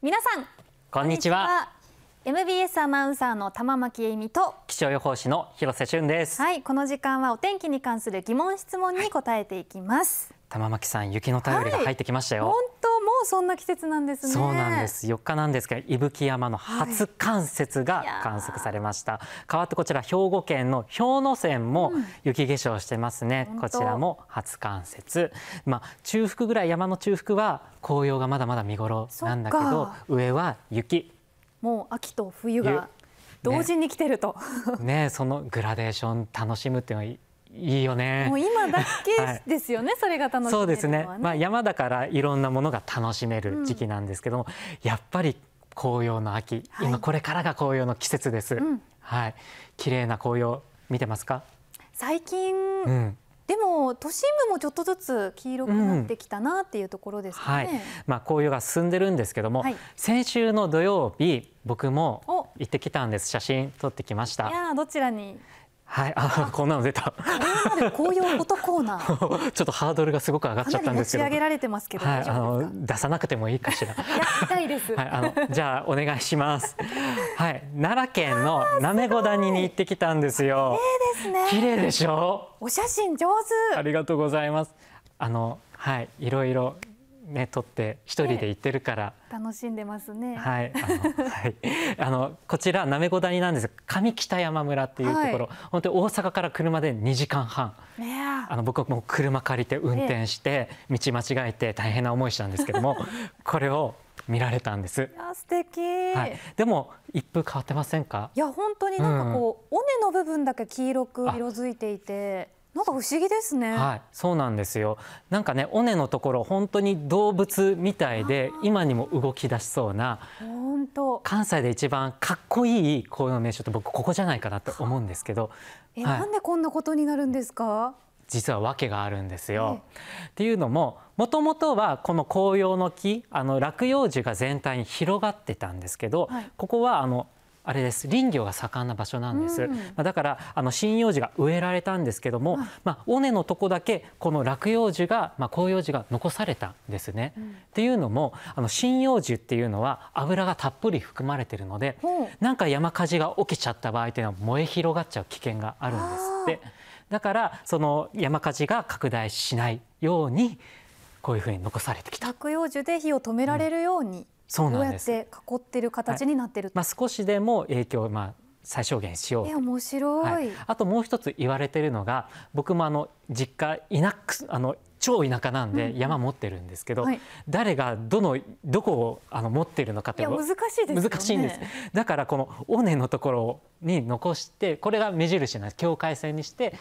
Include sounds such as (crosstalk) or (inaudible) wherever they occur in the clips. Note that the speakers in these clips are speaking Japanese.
皆さんこんにちは MBS アナウンサーの玉巻恵美と気象予報士の広瀬俊ですはいこの時間はお天気に関する疑問質問に答えていきます、はい、玉巻さん雪の便りが入ってきましたよ、はいもそんな季節なんですね。そうなんです。4日なんですけど、伊吹山の初冠雪が観測されました。変わってこちら兵庫県の氷ノ山も雪化粧してますね。うん、こちらも初冠雪。まあ中腹ぐらい山の中腹は紅葉がまだまだ見頃なんだけど、上は雪。もう秋と冬が同時に来てると。(laughs) ね、ねそのグラデーション楽しむっていうのは。いいよね。もう今だけですよね、はい、それが楽しめるのは、ね、そうですね。まあ山だからいろんなものが楽しめる時期なんですけども、うん、やっぱり紅葉の秋、はい、今これからが紅葉の季節です。うん、はい、綺麗な紅葉見てますか？最近、うん、でも都心部もちょっとずつ黄色くなってきたなっていうところですね、うんはい、まあ、紅葉が進んでるんですけども、はい、先週の土曜日僕も行ってきたんです写真撮ってきましたいやどちらにはい、あ、こんなの出た。これ紅葉フォトコーナー。(laughs) ちょっとハードルがすごく上がっちゃったんですけど。上げられてますけど。はい、あの、出さなくてもいいかしら。やりたいです。はい、あの、じゃあ、お願いします。(laughs) はい、奈良県のなめご谷に行ってきたんですよ。綺麗ですね。綺麗でしょお写真上手。ありがとうございます。あの、はい、いろいろね、撮って一人で行ってるから、え楽しんでますねはいあの、はい、(laughs) あのこちらなめこ谷なんです上北山村っていうところ、はい、本当に大阪から車で2時間半、あの僕はもう車借りて運転して、道間違えて大変な思いしたんですけども (laughs) これを見られたんです。いや素敵、はい、でも一風変わってませんか。いや本当になんかこう、うん、尾根の部分だけ黄色く色づいていて。なんか不思議ですね。はい、そうなんですよ。なんかね、尾根のところ本当に動物みたいで今にも動き出しそうな。本当。関西で一番かっこいい紅葉名所って僕ここじゃないかなと思うんですけど。え、はい、なんでこんなことになるんですか。実は訳があるんですよ。っていうのももともとはこの紅葉の木あの落葉樹が全体に広がってたんですけど、はい、ここはあのあれです林業が盛んな場所なんです、うん、だからあの針葉樹が植えられたんですけども、まあ、尾根のとこだけこの落葉樹が、まあ、広葉樹が残されたんですね。うん、っていうのもあの針葉樹っていうのは油がたっぷり含まれてるので、うん、なんか山火事が起きちゃった場合というのは燃え広がっちゃう危険があるんですってだからその山火事が拡大しないようにこういうふうに残されてきた。落葉樹で火を止められるように、うんこうやって囲ってる形になってる、はい、まあ、少しでも影響、まあ、最小限しようえ面白、はい、あともう一つ言われてるのが僕もあの実家田舎あの超田舎なんで山持ってるんですけど、うんはい、誰がどのどこをあの持ってるのかって難しいです、ね、難しいんですだからこの尾根のところに残してこれが目印な境界線にして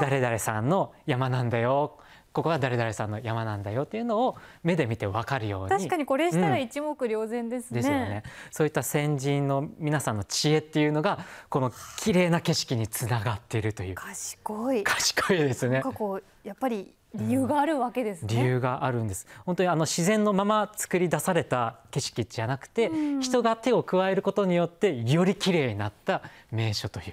誰々さんの山なんだよここは誰々さんの山なんだよっていうのを目で見て分かるように確かにこれしたら一目瞭然ですねうん、ですよねそういった先人の皆さんの知恵っていうのがこの綺麗な景色につながっているという賢い賢いですねこうやっぱり理由があるわけですね、うん、理由があるんです本当にあの自然のまま作り出された景色じゃなくて、うん、人が手を加えることによってより綺麗になった名所という。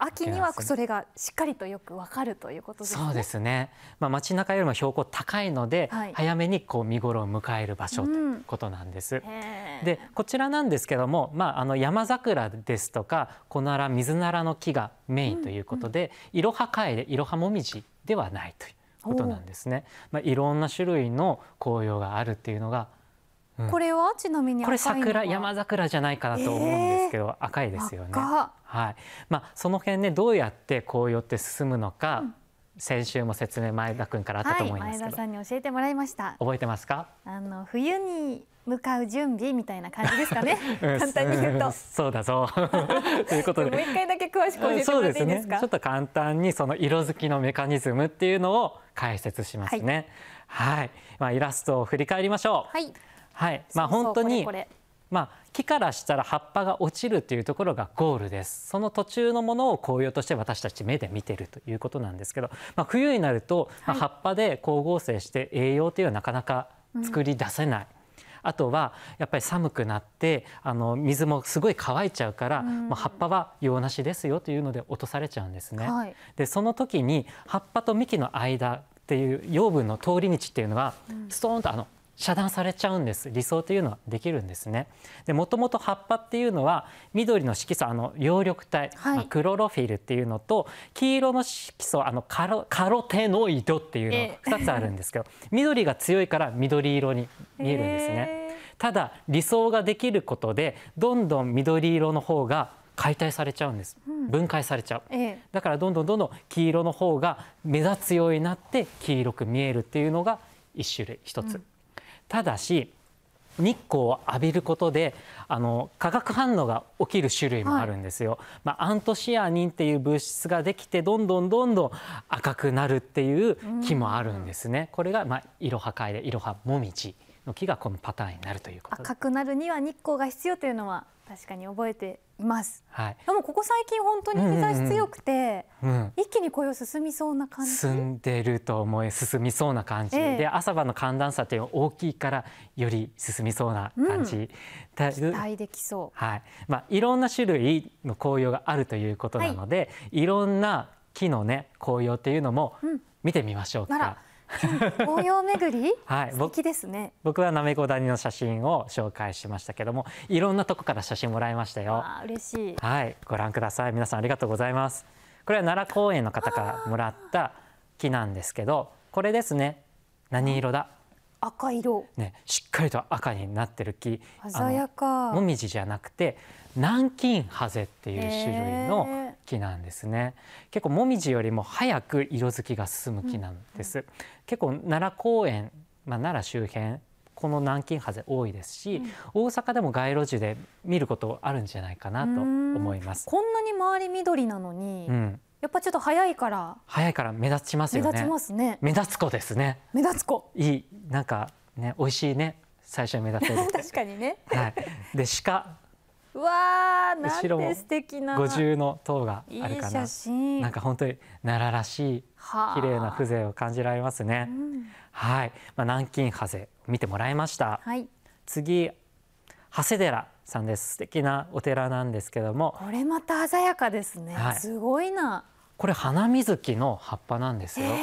秋にはそれがしっかりとよくわかるということですね。そうですねまあ、街中よりも標高高いので、はい、早めにこう見頃を迎える場所ということなんです。うん、でこちらなんですけども、まあ、あの山桜ですとか小ナラ水ズナの木がメインということで、いろはかえでいろはもみじではないということなんですね。まあ、いろんな種類の紅葉があるっていうのがこれはちなみにこれ桜山桜じゃないかなと思うんですけど、えー、赤いですよね。はいまあ、その辺ねどうやって紅葉って進むのか、うん、先週も説明前田君からあったと思いますけど、はい、前田さんに教えてもらいました。覚えてますか？あの冬に向かう準備みたいな感じですかね。(laughs) 簡単に言うと。そうだぞ。(laughs) ということで。もう一回だけ詳しく教えてもらっていいですか。すね、ちょっと簡単にその色づきのメカニズムっていうのを解説しますね。はい。はい、まあイラストを振り返りましょう。はい。はい、まあ、本当にまあ、木からしたら葉っぱが落ちるというところがゴールですその途中のものを紅葉として私たち目で見てるということなんですけど、まあ、冬になると、ま葉っぱで光合成して栄養というのはなかなか作り出せない、うんあとはやっぱり寒くなってあの水もすごい乾いちゃうから、うん、まあ、葉っぱは用なしですよというので落とされちゃうんですね。はい、でその時に葉っぱと幹の間っていう養分の通り道っていうのは、うん、ストーンとあの遮断されちゃうんです理想というのはできるんですねでもともと葉っぱっていうのは緑の色素あの葉緑体、はいクロロフィルっていうのと黄色の色素あのカロカロテノイドっていうの2つあるんですけど、えー、緑が強いから緑色に見えるんですね、えー、ただ理想ができることでどんどん緑色の方が解体されちゃうんです、分解されちゃう、うんええ、だからどんどんどんどん黄色の方が目立つようになって黄色く見えるっていうのが1種類1つ、うんただし日光を浴びることであの化学反応が起きる種類もあるんですよ、はい、まあ、アントシアニンっていう物質ができてどんどんどんどん赤くなるっていう木もあるんですね、これがまあイロハカエデイロハモミジの木がこのパターンになるということ赤くなるには日光が必要というのは確かに覚えています。はい。でもここ最近本当に日差し強くて、うんうん一気に紅葉進みそうな感じ。進んでると思い進みそうな感じ、えー、で朝晩の寒暖差というのは大きいからより進みそうな感じ。うん、期待できそう。はい。まあいろんな種類の紅葉があるということなので、はい、いろんな木のね紅葉っていうのも見てみましょうか。うん紅葉巡り、はい、素敵ですね僕はなめこ谷の写真を紹介しましたけどもいろんなとこから写真もらいましたよあ嬉しいはいご覧ください皆さんありがとうございますこれは奈良公園の方からもらった木なんですけどこれですね何色だ、うん、赤色ねしっかりと赤になってる木鮮やかもみじじゃなくて南京ハゼっていう種類の木なんですね結構もみじよりも早く色づきが進む木なんです、うん、結構奈良公園、まあ、奈良周辺この南京ハゼ多いですし、うん、大阪でも街路樹で見ることあるんじゃないかなと思いますこんなに周り緑なのに、うん、やっぱちょっと早いから早いから目立ちますよね目立ちますね目立つ子ですね目立つ子いいなんかね美味しいね最初に目立てる (laughs) 確かにねはいで鹿わーなんて素敵な五重の塔があるかななんか本当に奈良らしい綺麗な風情を感じられますね、うん、はい、まあ、南京風ゼ見てもらいました、はい、次長谷寺さんです素敵なお寺なんですけどもこれまた鮮やかですね、はい、すごいなこれ花水木の葉っぱなんですよ、えー、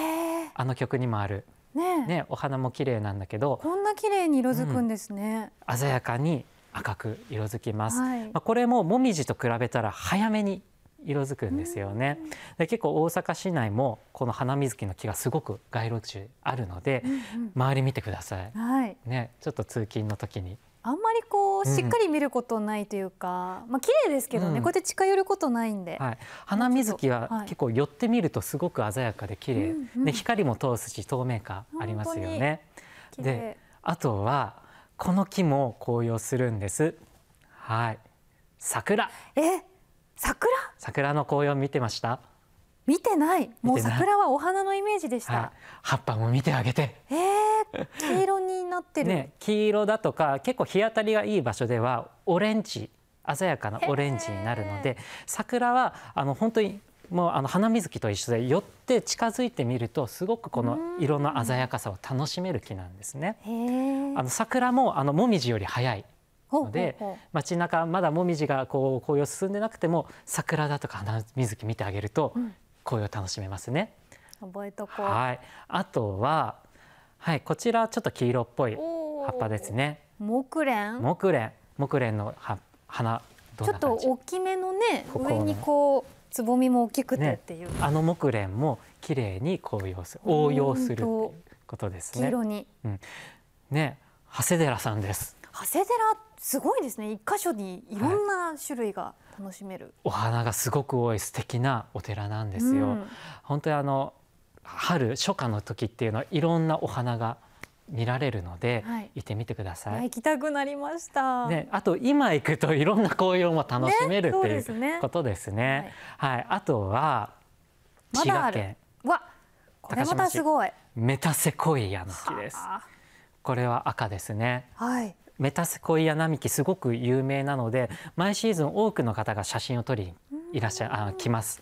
あの曲にもあるねねお花も綺麗なんだけどこんな綺麗に色づくんですね、うん、鮮やかに赤く色づきます、はい、まあ、これももみと比べたら早めに色づくんですよね、で結構大阪市内もこの花水木の木がすごく街路樹あるので、うんうん、周り見てください、はい、ね、ちょっと通勤の時にあんまりこうしっかり見ることないというか、うん、まあ綺麗ですけどね、うん、こうやって近寄ることないんで、はい、花水木は結構寄ってみるとすごく鮮やかで綺麗、うで光も通すし透明感ありますよね。であとはこの木も紅葉するんです。はい。桜。え、桜？桜の紅葉見てました。見てない。もう桜はお花のイメージでした。はい、葉っぱも見てあげて。えー、黄色になってる。ね、黄色だとか結構日当たりがいい場所ではオレンジ。鮮やかなオレンジになるので、桜はあの本当にもうあの花水木と一緒で寄って近づいてみるとすごくこの色の鮮やかさを楽しめる木なんですね。あの桜もあのモミジより早いので街中まだもみじがこう紅葉進んでなくても桜だとか花水木見てあげると紅葉楽しめますね。うん、覚えとこう、はい、あとは、はい、こちらちょっと黄色っぽい葉っぱですね。木蓮木蓮木蓮の花ちょっと大きめのね上にこうつぼみも大きくてっていう、ね、あの木蓮も綺麗に紅葉する応用するいうことですね。黄色に、うん、ね長谷寺さんです。長谷寺すごいですね一箇所にいろんな種類が楽しめる、はい、お花がすごく多い素敵なお寺なんですよ、うん、本当にあの春初夏の時っていうのはいろんなお花が見られるので、はい、行ってみてください。行きたくなりました。ね、あと今行くといろんな紅葉も楽しめる、ね、っていうことですね。はい、はい、あとは滋賀県、ま、わこれまたすごいメタセコイアの木です。これは赤ですね。はい。メタセコイア並木すごく有名なので毎シーズン多くの方が写真を撮りいらっしゃあ来ます。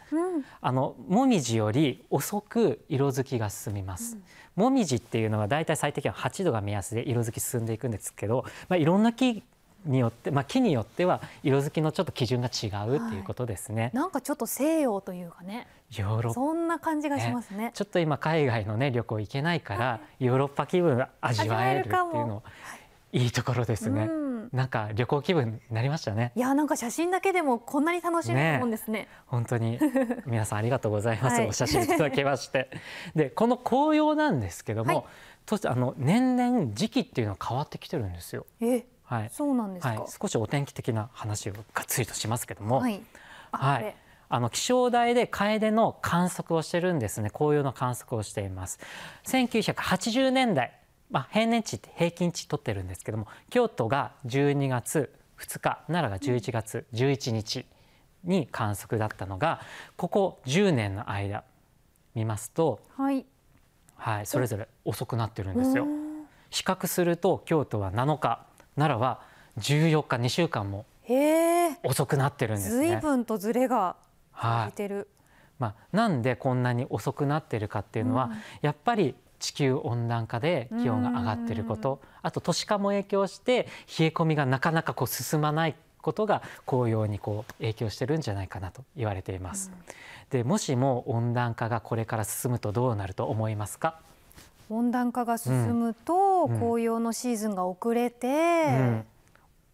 あのモミジより遅く色づきが進みます。うん、モミジっていうのはだいたい最低気温8度が目安で色づき進んでいくんですけど、まあ、いろんな木によって、まあ、木によっては色づきのちょっと基準が違うっていうことですね、はい、なんかちょっと西洋というかねヨーロそんな感じがしますね、ね、ちょっと今海外のね旅行行けないから、はい、ヨーロッパ気分が味わえるっていうのいいところですね、うんなんか旅行気分になりましたね。いやなんか写真だけでもこんなに楽しめるもんですね。ね本当に (laughs) 皆さんありがとうございます。はい、お写真いただきまして。(laughs) でこの紅葉なんですけども、はい、あの年々時期っていうのは変わってきてるんですよ。え、はい。そうなんですか、はい。少しお天気的な話をがっつりとしますけども、はい。はい。あの気象台で楓の観測をしてるんですね紅葉の観測をしています1980年代まあ、平年値って平均値取ってるんですけども京都が12月2日奈良が11月11日に観測だったのがここ10年の間見ますと、はい、はい、それぞれ遅くなってるんですよ。比較すると京都は7日奈良は14日2週間も遅くなってるんですね。随分とずれがはい、まあ、なんでこんなに遅くなってるかっていうのは、うん、やっぱり地球温暖化で気温が上がっていることあと都市化も影響して冷え込みがなかなかこう進まないことが紅葉にこう影響してるんじゃないかなと言われています。でもしも温暖化がこれから進むとどうなると思いますか温暖化が進むと、紅葉のシーズンが遅れて、うん、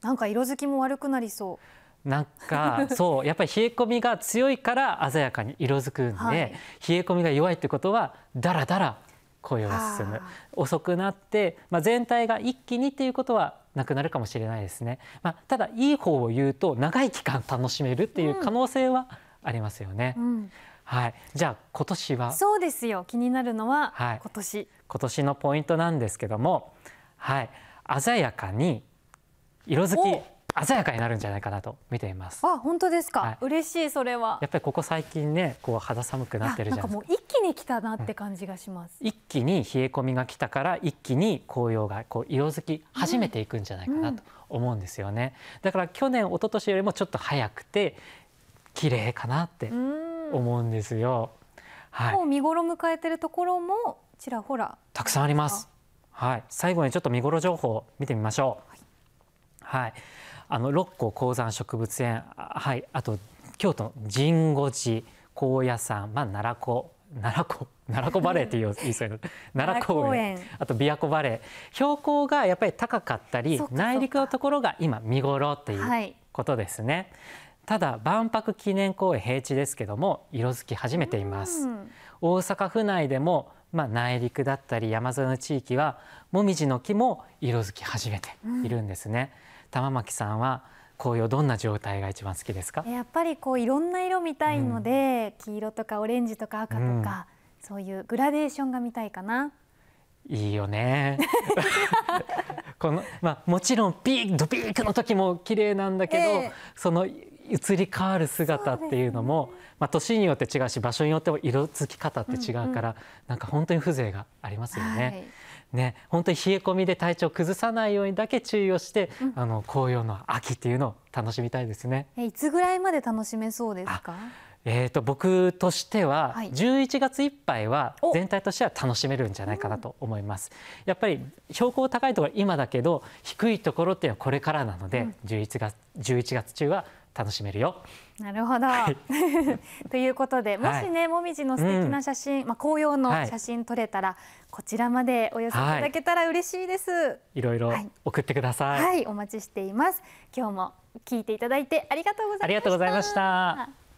なんか色づきも悪くなりそう。なんか (laughs) そうやっぱり冷え込みが強いから鮮やかに色づくんで、はい、冷え込みが弱いってことはだらだら雇用進む遅くなって、まあ、全体が一気にっていうことはなくなるかもしれないですね、まあ、ただいい方を言うと長い期間楽しめるっていう可能性はありますよね、うんうん、はい、じゃあ今年はそうですよ気になるのは今年、はい、今年のポイントなんですけども、はい、鮮やかに色づき鮮やかになるんじゃないかなと見ています。あ、本当ですか。はい、嬉しいそれは。やっぱりここ最近ね、こう肌寒くなってるじゃないですか。一気に来たなって感じがします、うん、一気に冷え込みが来たから一気に紅葉がこう色づき始めていくんじゃないかなと思うんですよね。うん、だから去年一昨年よりもちょっと早くて綺麗かなって思うんですよ。はい、もう見頃迎えてるところもちらほらたくさんあります。はい、最後にちょっと見頃情報を見てみましょう。はい、はいあの六甲高山植物園、はい、あと京都の神護寺、高野山、まあ、奈良湖奈良湖奈良湖バレーって言い (laughs) そうな奈良公園あと琵琶湖バレー標高がやっぱり高かったり内陸のところが今見頃っていうことですね、はい、ただ万博記念公園平地ですけども色づき始めています、大阪府内でもまあ、内陸だったり山沿いの地域はもみじの木も色づき始めているんですね。うん玉巻さんは紅葉どんな状態が一番好きですかやっぱりこういろんな色見たいので、うん、黄色とかオレンジとか赤とか、うん、そういうグラデーションが見たいかな。いいよねこのまあ、もちろんピークドピークの時も綺麗なんだけど、えー、その移り変わる姿っていうのも、ね、まあ、年によって違うし場所によっても色づき方って違うから、うんうん、なんか本当に風情がありますよね。はいね、本当に冷え込みで体調崩さないようにだけ注意をして、うん、あの紅葉の秋っていうのを楽しみたいですね。いつぐらいまで楽しめそうですか？えーと、僕としては、はい、11月いっぱいは全体としては楽しめるんじゃないかなと思います、うん、やっぱり標高高いところ今だけど低いところっていうのはこれからなので、うん、11, 月11月中は楽しめるよなるほど。はい、(laughs) ということで、もしね、もみじの素敵な写真、うん、まあ紅葉の写真撮れたら、はい、こちらまでお寄せいただけたら嬉しいです。はい、いろいろ送ってください。はい、お待ちしています。今日も聞いていただいてありがとうございました。ありがとうございました。